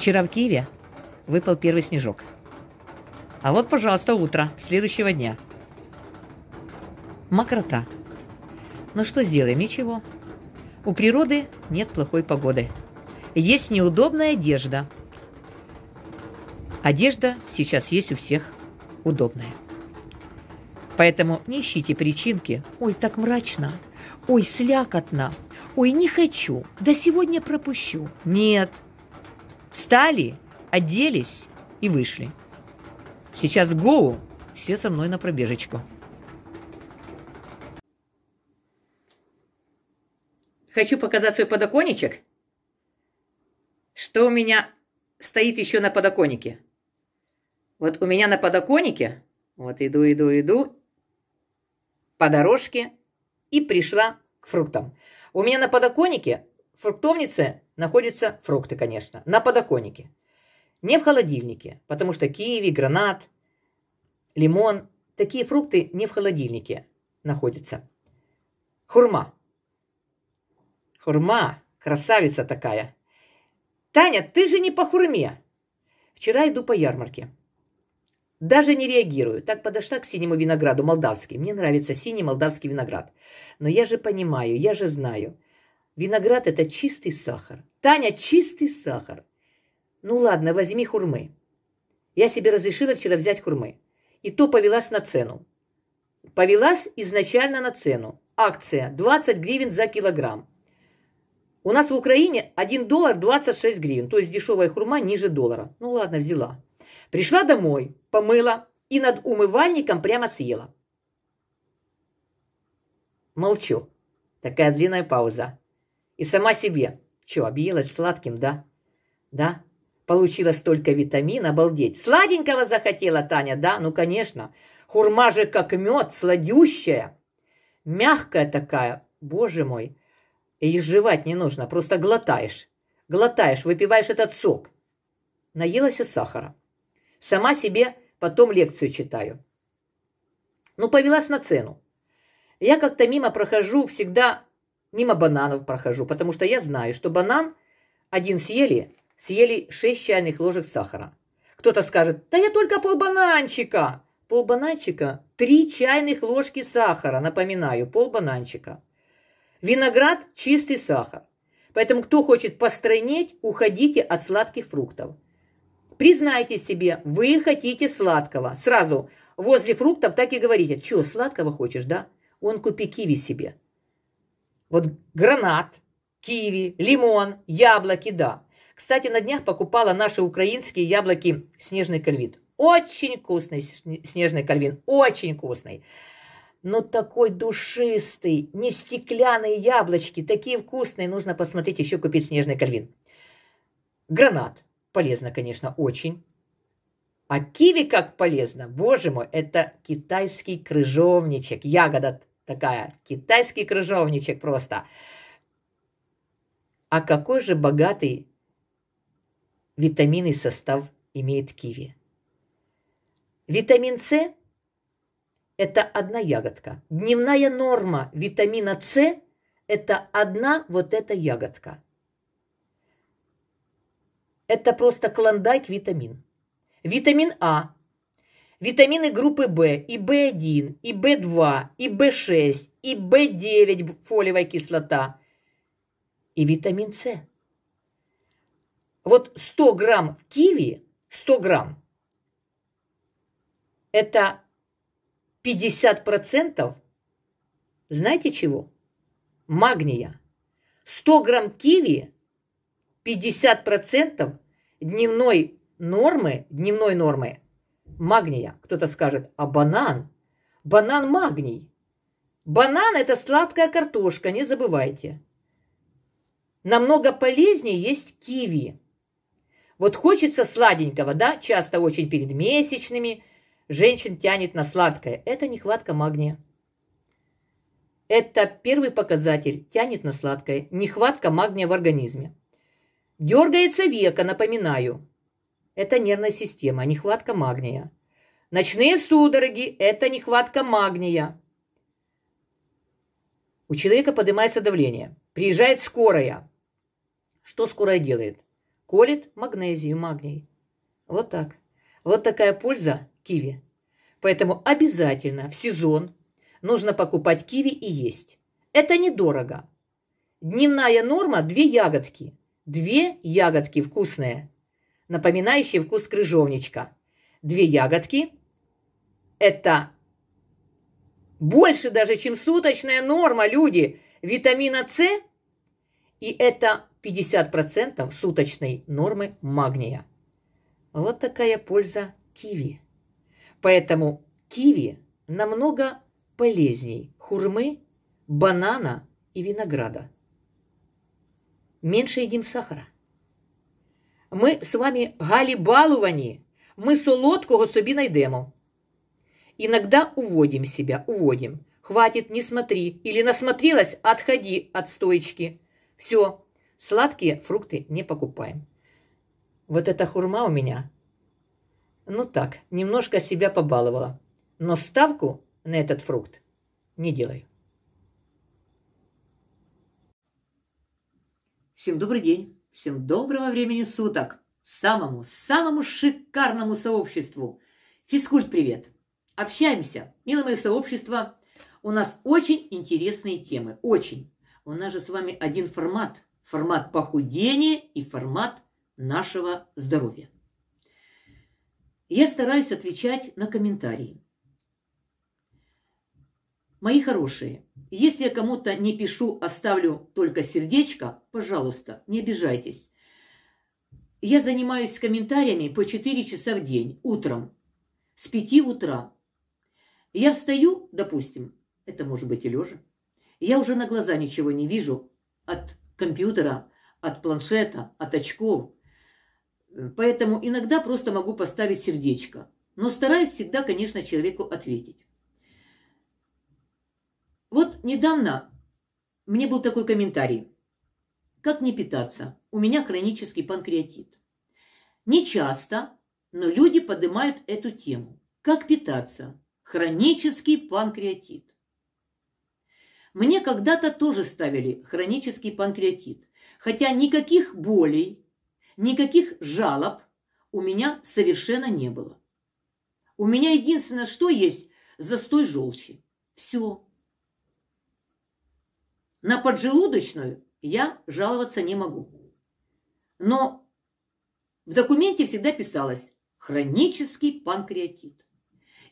Вчера в Киеве выпал первый снежок. А вот, пожалуйста, утро следующего дня. Мокрота. Ну что сделаем? Ничего. У природы нет плохой погоды. Есть неудобная одежда. Одежда сейчас есть у всех удобная. Поэтому не ищите причинки. Ой, так мрачно. Ой, слякотно. Ой, не хочу. Да сегодня пропущу. Нет. Встали, оделись и вышли. Сейчас гоу, все со мной на пробежечку. Хочу показать свой подоконничек. Что у меня стоит еще на подоконнике? Вот у меня на подоконнике, вот иду, иду, иду, по дорожке и пришла к фруктам. У меня на подоконнике фруктовница находятся фрукты, конечно, на подоконнике. Не в холодильнике, потому что киви, гранат, лимон, такие фрукты не в холодильнике находятся. Хурма. Хурма, красавица такая. Таня, ты же не по хурме. Вчера иду по ярмарке. Даже не реагирую. Так подошла к синему винограду молдавский. Мне нравится синий молдавский виноград. Но я же понимаю, я же знаю – Виноград – это чистый сахар. Таня – чистый сахар. Ну ладно, возьми хурмы. Я себе разрешила вчера взять хурмы. И то повелась на цену. Повелась изначально на цену. Акция – 20 гривен за килограмм. У нас в Украине 1 доллар 26 гривен, то есть дешевая хурма ниже доллара. Ну ладно, взяла. Пришла домой, помыла и над умывальником прямо съела. Молчу. Такая длинная пауза. И сама себе. Че, объелась сладким, да? Да? Получила столько витамин, обалдеть. Сладенького захотела Таня, да? Ну, конечно. Хурма же как мед, сладющая. Мягкая такая. Боже мой. И жевать не нужно, просто глотаешь. Глотаешь, выпиваешь этот сок. Наелась и сахара. Сама себе потом лекцию читаю. Ну, повелась на цену. Я как-то мимо прохожу, всегда мимо бананов прохожу, потому что я знаю, что банан один съели, съели 6 чайных ложек сахара. Кто-то скажет, да я только полбананчика. Полбананчика – 3 чайных ложки сахара, напоминаю, полбананчика. Виноград – чистый сахар. Поэтому, кто хочет постройнеть, уходите от сладких фруктов. Признайте себе, вы хотите сладкого. Сразу возле фруктов так и говорите, что сладкого хочешь, да? Он купи киви себе. Вот гранат, киви, лимон, яблоки, да. Кстати, на днях покупала наши украинские яблоки снежный Кальвин. Очень вкусный снежный кальвин, очень вкусный. Но такой душистый, не стеклянные яблочки, такие вкусные. Нужно посмотреть, еще купить снежный кальвин. Гранат. Полезно, конечно, очень. А киви как полезно, боже мой, это китайский крыжовничек, ягода Такая китайский крыжовничек просто. А какой же богатый витаминный состав имеет киви? Витамин С – это одна ягодка. Дневная норма витамина С – это одна вот эта ягодка. Это просто клондайк витамин. Витамин А Витамины группы В и В1, и В2, и В6, и В9 фолиевая кислота и витамин С. Вот 100 грамм киви, 100 грамм, это 50% процентов, знаете чего? Магния. 100 грамм киви, 50% процентов дневной нормы, дневной нормы магния. Кто-то скажет, а банан? Банан магний. Банан – это сладкая картошка, не забывайте. Намного полезнее есть киви. Вот хочется сладенького, да, часто очень перед месячными. Женщин тянет на сладкое. Это нехватка магния. Это первый показатель, тянет на сладкое, нехватка магния в организме. Дергается века, напоминаю это нервная система, нехватка магния. Ночные судороги – это нехватка магния. У человека поднимается давление. Приезжает скорая. Что скорая делает? Колет магнезию, магний. Вот так. Вот такая польза киви. Поэтому обязательно в сезон нужно покупать киви и есть. Это недорого. Дневная норма – две ягодки. Две ягодки вкусные – напоминающий вкус крыжовничка. Две ягодки – это больше даже, чем суточная норма, люди, витамина С, и это 50% суточной нормы магния. Вот такая польза киви. Поэтому киви намного полезней хурмы, банана и винограда. Меньше едим сахара. Ми з вами галібалувані, ми солодкого собі найдемо. Иногда уводим себя, уводим. Хватит, не смотри. Или насмотрелась, отходи от стоечки. Все, сладкие фрукты не покупаем. Вот эта хурма у меня, ну так, немножко себя побаловала. Но ставку на этот фрукт не делаю. Всем добрый день. Всем доброго времени суток! Самому, самому шикарному сообществу! Физкульт привет! Общаемся! Милые мои сообщества, у нас очень интересные темы, очень. У нас же с вами один формат. Формат похудения и формат нашего здоровья. Я стараюсь отвечать на комментарии. Мои хорошие, если я кому-то не пишу, оставлю только сердечко, пожалуйста, не обижайтесь. Я занимаюсь комментариями по 4 часа в день, утром, с 5 утра. Я встаю, допустим, это может быть и лежа, я уже на глаза ничего не вижу от компьютера, от планшета, от очков. Поэтому иногда просто могу поставить сердечко. Но стараюсь всегда, конечно, человеку ответить. Вот недавно мне был такой комментарий. Как не питаться? У меня хронический панкреатит. Не часто, но люди поднимают эту тему. Как питаться? Хронический панкреатит. Мне когда-то тоже ставили хронический панкреатит, хотя никаких болей, никаких жалоб у меня совершенно не было. У меня единственное, что есть, застой желчи. Все. На поджелудочную я жаловаться не могу. Но в документе всегда писалось «хронический панкреатит».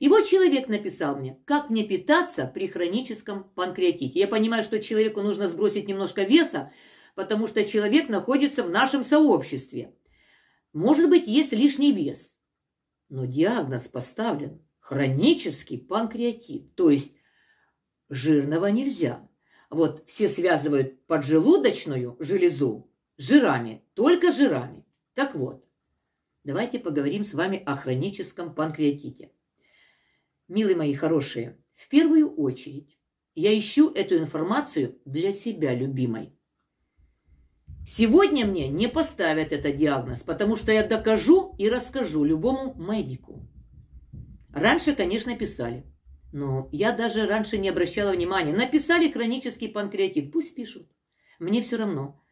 И вот человек написал мне, как мне питаться при хроническом панкреатите. Я понимаю, что человеку нужно сбросить немножко веса, потому что человек находится в нашем сообществе. Может быть, есть лишний вес. Но диагноз поставлен – хронический панкреатит, то есть жирного нельзя. Вот все связывают поджелудочную железу жирами, только жирами. Так вот, давайте поговорим с вами о хроническом панкреатите. Милые мои хорошие, в первую очередь я ищу эту информацию для себя любимой. Сегодня мне не поставят этот диагноз, потому что я докажу и расскажу любому медику. Раньше, конечно, писали – но я даже раньше не обращала внимания. Написали хронический панкреатит, пусть пишут. Мне все равно.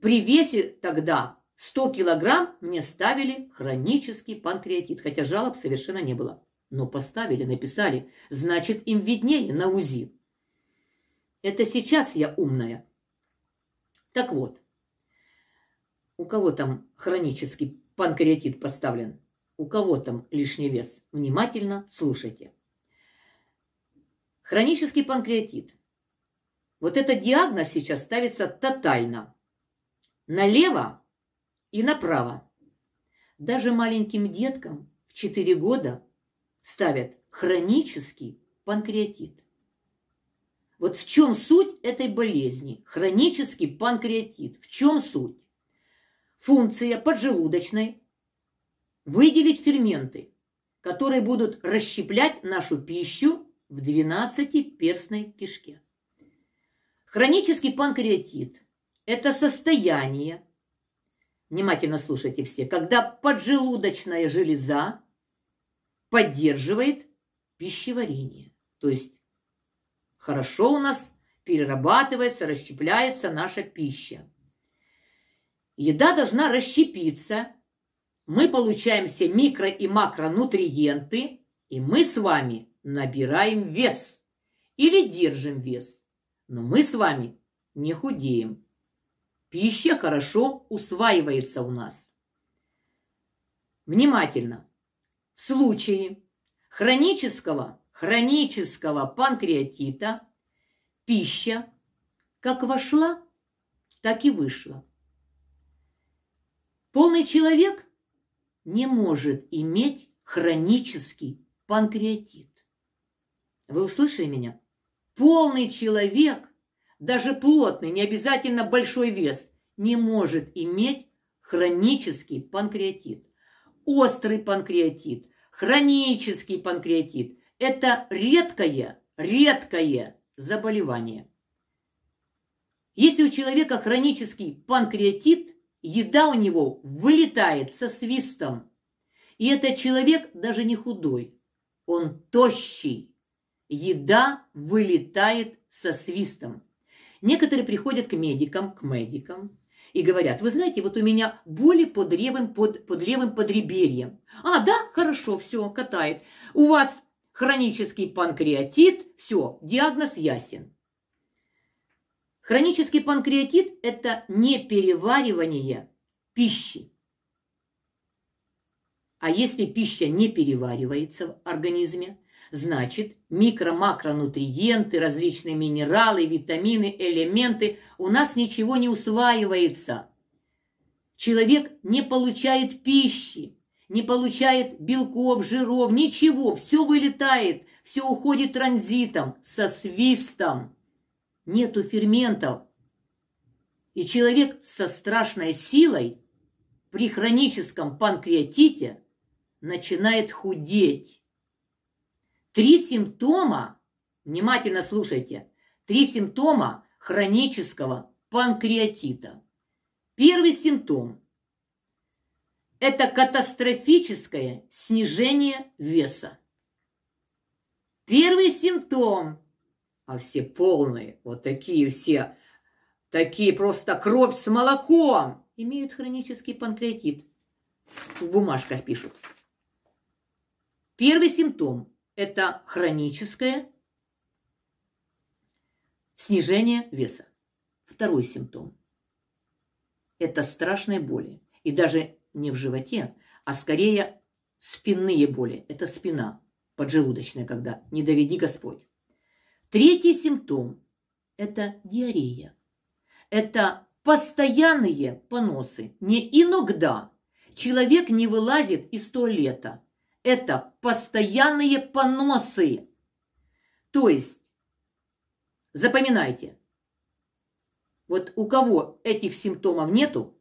При весе тогда 100 килограмм мне ставили хронический панкреатит, хотя жалоб совершенно не было. Но поставили, написали, значит им виднее на УЗИ. Это сейчас я умная. Так вот, у кого там хронический панкреатит поставлен? У кого там лишний вес? Внимательно слушайте. Хронический панкреатит. Вот этот диагноз сейчас ставится тотально. Налево и направо. Даже маленьким деткам в 4 года ставят хронический панкреатит. Вот в чем суть этой болезни? Хронический панкреатит. В чем суть? Функция поджелудочной – выделить ферменты, которые будут расщеплять нашу пищу в 12-перстной кишке. Хронический панкреатит – это состояние, внимательно слушайте все, когда поджелудочная железа поддерживает пищеварение. То есть хорошо у нас перерабатывается, расщепляется наша пища. Еда должна расщепиться. Мы получаем все микро- и макронутриенты, и мы с вами набираем вес или держим вес, но мы с вами не худеем. Пища хорошо усваивается у нас. Внимательно. В случае хронического, хронического панкреатита пища как вошла, так и вышла. Полный человек не может иметь хронический панкреатит. Вы услышали меня? Полный человек, даже плотный, не обязательно большой вес, не может иметь хронический панкреатит. Острый панкреатит, хронический панкреатит – это редкое, редкое заболевание. Если у человека хронический панкреатит, еда у него вылетает со свистом. И этот человек даже не худой, он тощий. Еда вылетает со свистом. Некоторые приходят к медикам, к медикам, и говорят, вы знаете, вот у меня боли под левым, под, под левым подреберьем. А, да, хорошо, все, катает. У вас хронический панкреатит, все, диагноз ясен. Хронический панкреатит – это не переваривание пищи. А если пища не переваривается в организме, Значит, микро-макронутриенты, различные минералы, витамины, элементы у нас ничего не усваивается. Человек не получает пищи, не получает белков, жиров, ничего, все вылетает, все уходит транзитом, со свистом. Нету ферментов. И человек со страшной силой при хроническом панкреатите начинает худеть. Три симптома, внимательно слушайте, три симптома хронического панкреатита. Первый симптом – это катастрофическое снижение веса. Первый симптом, а все полные, вот такие все, такие просто кровь с молоком, имеют хронический панкреатит. В бумажках пишут. Первый симптом это хроническое снижение веса. Второй симптом – это страшные боли. И даже не в животе, а скорее спинные боли. Это спина, поджелудочная, когда не доведи Господь. Третий симптом – это диарея. Это постоянные поносы. Не иногда человек не вылазит из туалета – это постоянные поносы. То есть, запоминайте, вот у кого этих симптомов нету,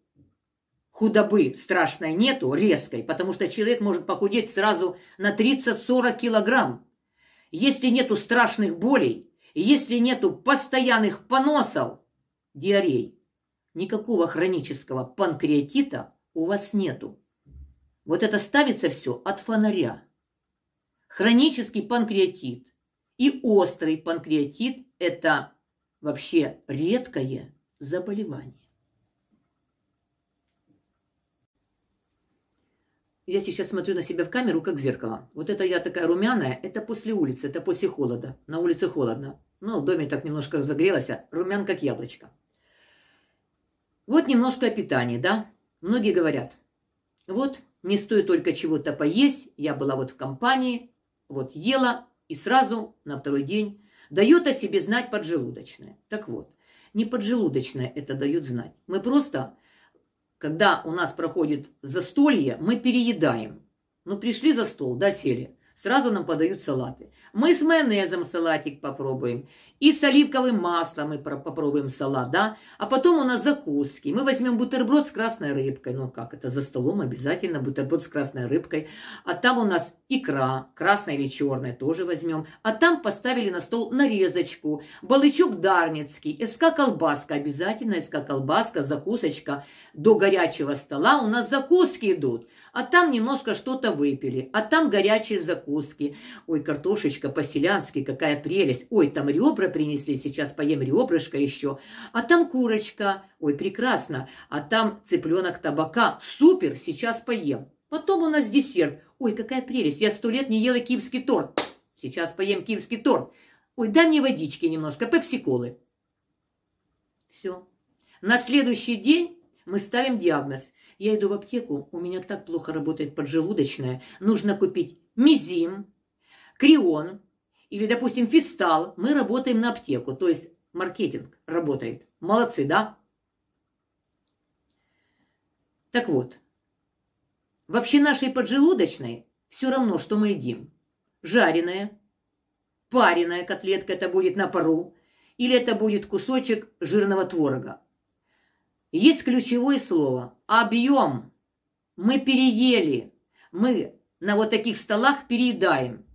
худобы страшной нету, резкой, потому что человек может похудеть сразу на 30-40 килограмм. Если нету страшных болей, если нету постоянных поносов, диарей, никакого хронического панкреатита у вас нету. Вот это ставится все от фонаря. Хронический панкреатит и острый панкреатит – это вообще редкое заболевание. Я сейчас смотрю на себя в камеру, как в зеркало. Вот это я такая румяная, это после улицы, это после холода. На улице холодно. Но ну, в доме так немножко разогрелась, а румян как яблочко. Вот немножко о питании, да? Многие говорят, вот не стоит только чего-то поесть. Я была вот в компании, вот ела, и сразу на второй день дает о себе знать поджелудочная. Так вот, не поджелудочная это дает знать. Мы просто, когда у нас проходит застолье, мы переедаем. Ну, пришли за стол, да, сели. Сразу нам подают салаты. Мы с майонезом салатик попробуем. И с оливковым маслом мы попробуем салат, да? А потом у нас закуски. Мы возьмем бутерброд с красной рыбкой. Ну как, это за столом обязательно бутерброд с красной рыбкой. А там у нас икра, красная или черная тоже возьмем. А там поставили на стол нарезочку. Балычок дарницкий, СК-колбаска. Обязательно СК-колбаска, закусочка. До горячего стола у нас закуски идут. А там немножко что-то выпили. А там горячие закуски закуски. Ой, картошечка по-селянски, какая прелесть. Ой, там ребра принесли, сейчас поем ребрышко еще. А там курочка. Ой, прекрасно. А там цыпленок табака. Супер, сейчас поем. Потом у нас десерт. Ой, какая прелесть. Я сто лет не ела киевский торт. Сейчас поем киевский торт. Ой, дай мне водички немножко, пепси-колы. Все. На следующий день мы ставим диагноз. Я иду в аптеку, у меня так плохо работает поджелудочная. Нужно купить мизим, крион или, допустим, фистал, мы работаем на аптеку, то есть маркетинг работает. Молодцы, да? Так вот, вообще нашей поджелудочной все равно, что мы едим. Жареная, пареная котлетка, это будет на пару, или это будет кусочек жирного творога. Есть ключевое слово – объем. Мы переели, мы на вот таких столах переедаем.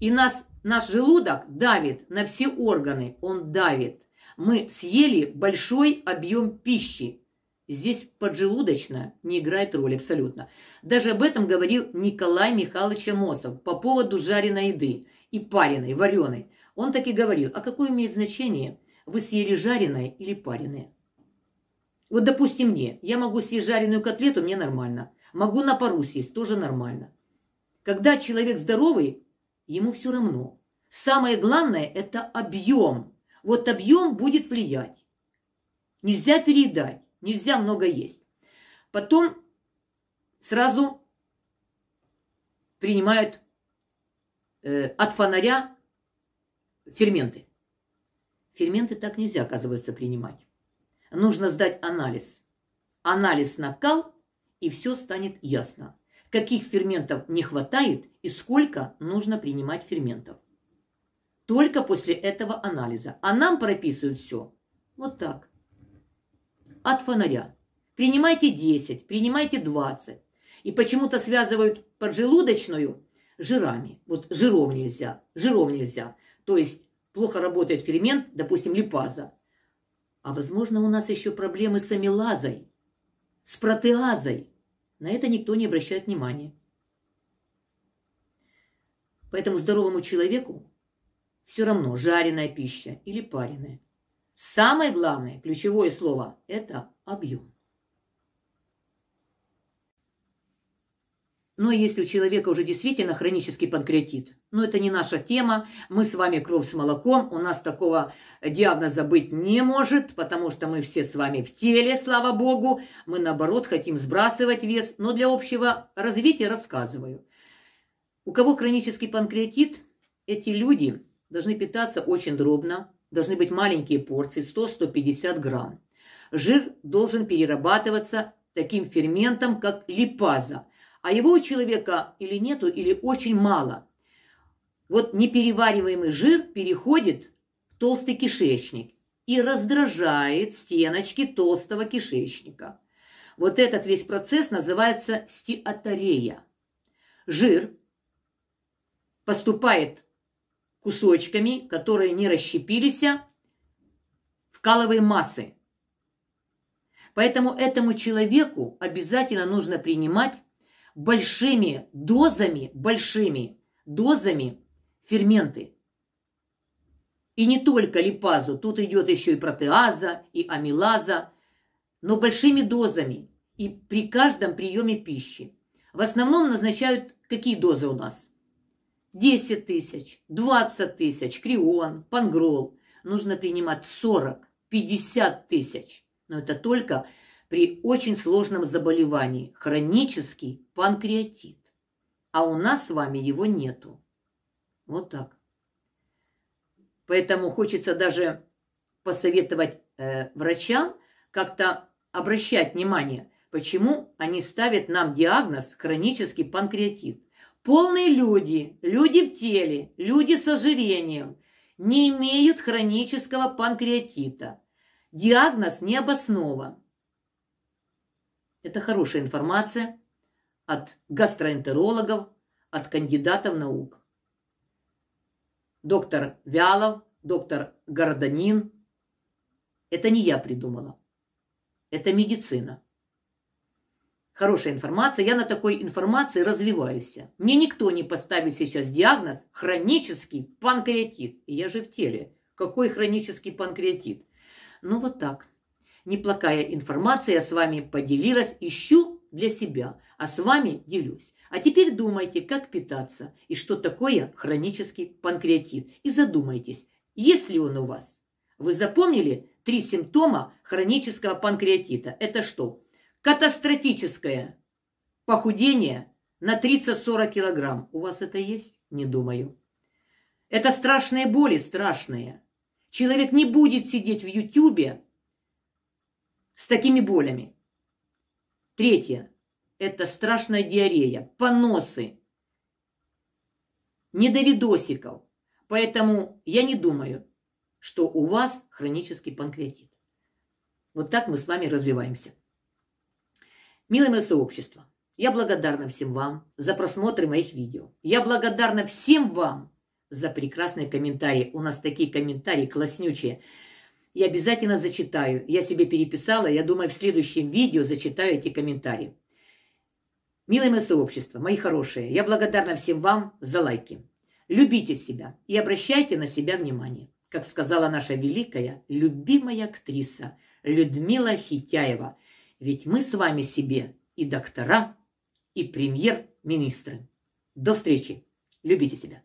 И нас, наш желудок давит на все органы, он давит. Мы съели большой объем пищи. Здесь поджелудочно не играет роли абсолютно. Даже об этом говорил Николай Михайлович Амосов по поводу жареной еды и пареной, вареной. Он так и говорил, а какое имеет значение, вы съели жареное или пареное? Вот допустим мне, я могу съесть жареную котлету, мне нормально. Могу на пару съесть, тоже нормально. Когда человек здоровый, ему все равно. Самое главное – это объем. Вот объем будет влиять. Нельзя переедать, нельзя много есть. Потом сразу принимают э, от фонаря ферменты. Ферменты так нельзя, оказывается, принимать. Нужно сдать анализ. Анализ накал и все станет ясно каких ферментов не хватает и сколько нужно принимать ферментов. Только после этого анализа. А нам прописывают все вот так. От фонаря. Принимайте 10, принимайте 20. И почему-то связывают поджелудочную жирами. Вот жиров нельзя, жиров нельзя. То есть плохо работает фермент, допустим, липаза. А возможно у нас еще проблемы с амилазой, с протеазой. На это никто не обращает внимания. Поэтому здоровому человеку все равно жареная пища или пареная. Самое главное, ключевое слово – это объем. Но если у человека уже действительно хронический панкреатит, но ну, это не наша тема, мы с вами кровь с молоком, у нас такого диагноза быть не может, потому что мы все с вами в теле, слава богу, мы наоборот хотим сбрасывать вес, но для общего развития рассказываю. У кого хронический панкреатит, эти люди должны питаться очень дробно, должны быть маленькие порции, 100-150 грамм. Жир должен перерабатываться таким ферментом, как липаза – а его у человека или нету, или очень мало. Вот неперевариваемый жир переходит в толстый кишечник и раздражает стеночки толстого кишечника. Вот этот весь процесс называется стеаторея. Жир поступает кусочками, которые не расщепились, а в каловые массы. Поэтому этому человеку обязательно нужно принимать большими дозами, большими дозами ферменты. И не только липазу, тут идет еще и протеаза, и амилаза, но большими дозами и при каждом приеме пищи. В основном назначают какие дозы у нас? 10 тысяч, 20 тысяч, крион, пангрол. Нужно принимать 40, 50 тысяч. Но это только при очень сложном заболевании – хронический панкреатит. А у нас с вами его нету. Вот так. Поэтому хочется даже посоветовать э, врачам как-то обращать внимание, почему они ставят нам диагноз хронический панкреатит. Полные люди, люди в теле, люди с ожирением не имеют хронического панкреатита. Диагноз не обоснован. Это хорошая информация от гастроэнтерологов, от кандидатов наук. Доктор Вялов, доктор Гордонин. Это не я придумала. Это медицина. Хорошая информация. Я на такой информации развиваюсь. Мне никто не поставит сейчас диагноз хронический панкреатит. я же в теле. Какой хронический панкреатит? Ну вот так. Неплохая информация я а с вами поделилась, ищу для себя, а с вами делюсь. А теперь думайте, как питаться и что такое хронический панкреатит. И задумайтесь, есть ли он у вас. Вы запомнили три симптома хронического панкреатита? Это что? Катастрофическое похудение на 30-40 килограмм. У вас это есть? Не думаю. Это страшные боли, страшные. Человек не будет сидеть в Ютьюбе с такими болями. Третье. Это страшная диарея, поносы. Не до видосиков. Поэтому я не думаю, что у вас хронический панкреатит. Вот так мы с вами развиваемся. Милое мое сообщество, я благодарна всем вам за просмотры моих видео. Я благодарна всем вам за прекрасные комментарии. У нас такие комментарии класснючие. Я обязательно зачитаю. Я себе переписала, я думаю, в следующем видео зачитаю эти комментарии. Милое мое сообщество, мои хорошие, я благодарна всем вам за лайки. Любите себя и обращайте на себя внимание. Как сказала наша великая, любимая актриса Людмила Хитяева. Ведь мы с вами себе и доктора, и премьер-министры. До встречи. Любите себя.